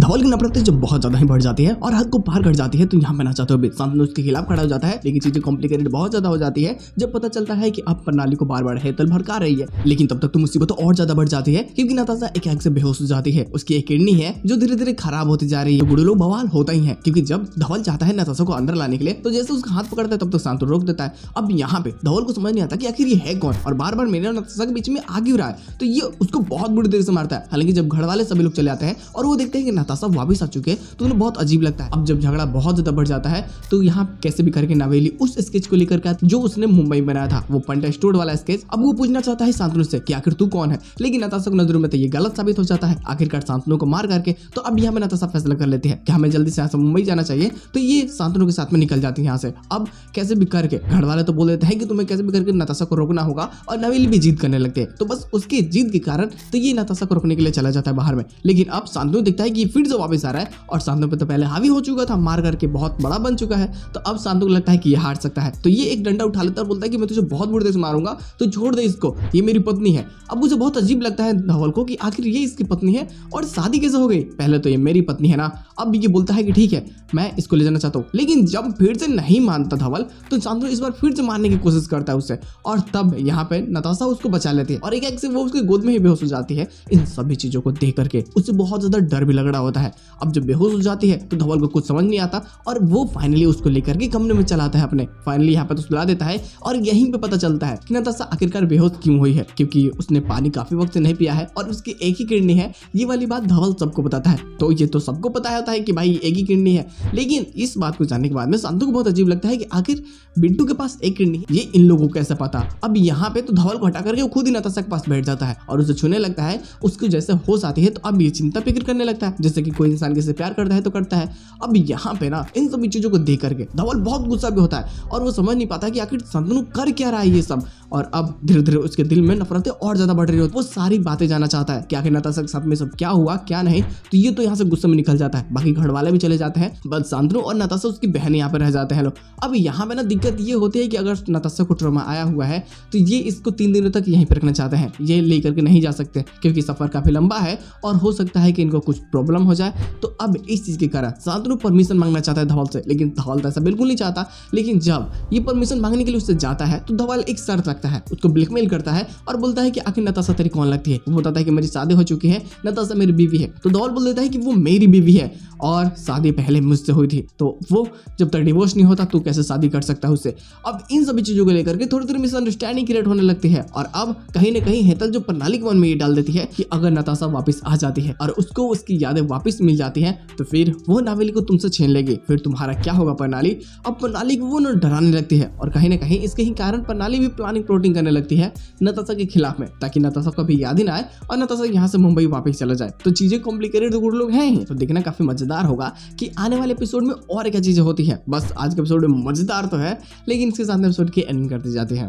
धवल की नफरत जब बहुत ज्यादा ही बढ़ जाती है और हद को पार कर जाती है तो यहाँ बनना चाहते हुए शांतनु उसके खिलाफ खड़ा हो जाता है लेकिन चीजें कॉम्प्लिकेटेड बहुत ज्यादा हो जाती है जब पता चलता है कि आप प्रणाली को बार बार तल भड़का रही है लेकिन तब तक तो मुसीबत तो और ज्यादा बढ़ जाती है क्योंकि नताजा एक एक से बेहोश हो जाती है उसकी एक किडनी है जो धीरे धीरे खराब होती जा रही है बुढ़े लोग बवाल होता ही है क्योंकि जब धवल चाहता है नताशा को अंदर लाने के लिए तो जैसे उसका हाथ पकड़ता है तब तक तो शांत रोक देता है अब यहाँ पे धवल को समझ नहीं आता कि आखिर ये है कौन और बार बार मेरे और के बीच में आ क्यों रहा है तो ये उसको बहुत बुरी देर से मारता है हालांकि जब घर वाले सभी लोग चले आते हैं और वो देखते हैं कि हताशा वापिस आ चुके हैं तो उन्हें बहुत अजीब लगता है अब जब झगड़ा बहुत ज्यादा बढ़ जाता है तो यहाँ कैसे भी करके नावेली उस स्केच को लेकर आती जो उसने मुंबई बनाया था वो पंडा स्टोर वाला स्केच अब वो पूछना चाहता है शांतनु से की आखिर तू कौन है लेकिन नताशा को नजरों में तो ये गलत साबित हो जाता है आखिरकार शांतनु को मार करके तो अब यहाँ पे नताशा फैसला कर लेती है कि हमें जल्दी से यहाँ से मुंबई जाना चाहिए तो ये शांतनु के साथ में निकल जाती है यहाँ से अब कैसे भी करके घर वाले तो बोल देते हैं कि तुम्हें कैसे भी करके नताशा को रोकना होगा और नवेली भी जीत करने लगते हैं तो बस उसकी जीत के कारण तो ये नताशा को रोकने के लिए चला जाता है बाहर में लेकिन अब शांतनु दिखता है कि फिर से वापस आ रहा है और सांतुक पे तो पहले हावी हो चुका था मार करके बहुत बड़ा बन चुका है तो अब को लगता है कि ये हार सकता है तो ये एक डंडा उठा लेता है और बोलता है कि मैं तुझे बहुत बुरी से मारूंगा तो छोड़ दे इसको ये मेरी पत्नी है अब मुझे बहुत अजीब लगता है धवल को कि आखिर ये इसकी पत्नी है और शादी कैसे हो गई पहले तो ये मेरी पत्नी है ना अब ये बोलता है कि ठीक है मैं इसको ले जाना चाहता हूँ लेकिन जब फिर से नहीं मानता धवल तो सांतुक इस बार फिर से मारने की कोशिश करता है उससे और तब यहाँ पे नताशा उसको बचा लेती है और एक एक से वो उसके गोद में ही बेहोश हो जाती है इन सभी चीजों को देख करके उसे बहुत ज्यादा डर भी लग रहा होता है अब जब बेहोश हो जाती है तो धवल को कुछ समझ नहीं आता और वो फाइनली उसको लेकर के कमरे में चलाता है अपने फाइनली यहाँ पर तो सुला देता है और यहीं पे पता चलता है कि नताशा आखिरकार बेहोश क्यों हुई है क्योंकि उसने पानी काफी वक्त से नहीं पिया है और उसकी एक ही किडनी है ये वाली बात धवल सबको बताता है तो ये तो सबको पता होता है कि भाई एक ही किडनी है लेकिन इस बात को जानने के बाद में शांतु को बहुत अजीब लगता है कि आखिर बिट्टू के पास एक किडनी ये इन लोगों को कैसे पता अब यहाँ पे तो धवल को हटा करके खुद ही नताशा के पास बैठ जाता है और उसे छूने लगता है उसको जैसे होश आती है तो अब ये चिंता फिक्र करने लगता है जैसे कि कोई इंसान किसी प्यार करता है तो करता है अब यहाँ पे ना इन सभी चीज़ों को देख करके धवल बहुत गुस्सा भी होता है और वो समझ नहीं पाता कि आखिर संतनु कर क्या रहा है ये सब और अब धीरे धीरे उसके दिल में नफरतें और ज़्यादा बढ़ रही होती है वो सारी बातें जाना चाहता है कि आखिर नताशा सक सब में सब क्या हुआ क्या नहीं तो ये तो यहाँ से गुस्से में निकल जाता है बाकी घर वाले भी चले जाते हैं बस शांतनु और नताशा उसकी बहन यहाँ पर रह जाते हैं लोग अब यहाँ पे ना दिक्कत ये होती है कि अगर नताशा को ट्रोमा आया हुआ है तो ये इसको तीन दिनों तक यहीं पर रखना चाहते हैं ये लेकर के नहीं जा सकते क्योंकि सफ़र काफ़ी लंबा है और हो सकता है कि इनको कुछ प्रॉब्लम हो जाए तो अब इस चीज़ के कारण शांतनु परमिशन मांगना चाहता है धवल से लेकिन धवल तो ऐसा बिल्कुल नहीं चाहता लेकिन जब ये परमिशन मांगने के लिए उससे जाता है तो धवल एक शर्त रखता है उसको ब्लैकमेल करता है और बोलता है कि आखिर नताशा तेरी कौन लगती है वो बताता है कि मेरी शादी हो चुकी है नताशा मेरी बीवी है तो धवल बोल देता है कि वो मेरी बीवी है और शादी पहले मुझसे हुई थी तो वो जब तक डिवोर्स नहीं होता तो कैसे शादी कर सकता है उससे अब इन सभी चीज़ों को लेकर के थोड़ी देर मिसअंडरस्टैंडिंग क्रिएट होने लगती है और अब कहीं ना कहीं हेतल जो प्रणाली के मन में ये डाल देती है कि अगर नताशा वापस आ जाती है और उसको उसकी यादें वापस मिल जाती है तो फिर वो नावेली को तुमसे छीन लेगी फिर तुम्हारा क्या होगा प्रणाली अब प्रणाली को वो डराने लगती है और कहीं ना कहीं इसके ही कारण प्रणाली भी प्लानिंग प्लोटिंग करने लगती है नताशा के खिलाफ में ताकि नताशा कभी याद ही ना आए और नताशा यहाँ से मुंबई वापस चला जाए तो चीजें कॉम्प्लिकेटेड तो गुड लोग हैं ही तो देखना काफी मजेदार होगा कि आने वाले एपिसोड में और क्या चीजें होती है बस आज के एपिसोड में मजेदार तो है लेकिन इसके साथ एपिसोड की एंड करते जाते हैं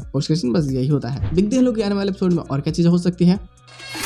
बस यही होता है देखते हैं लोग आने वाले एपिसोड में और क्या चीजें हो सकती है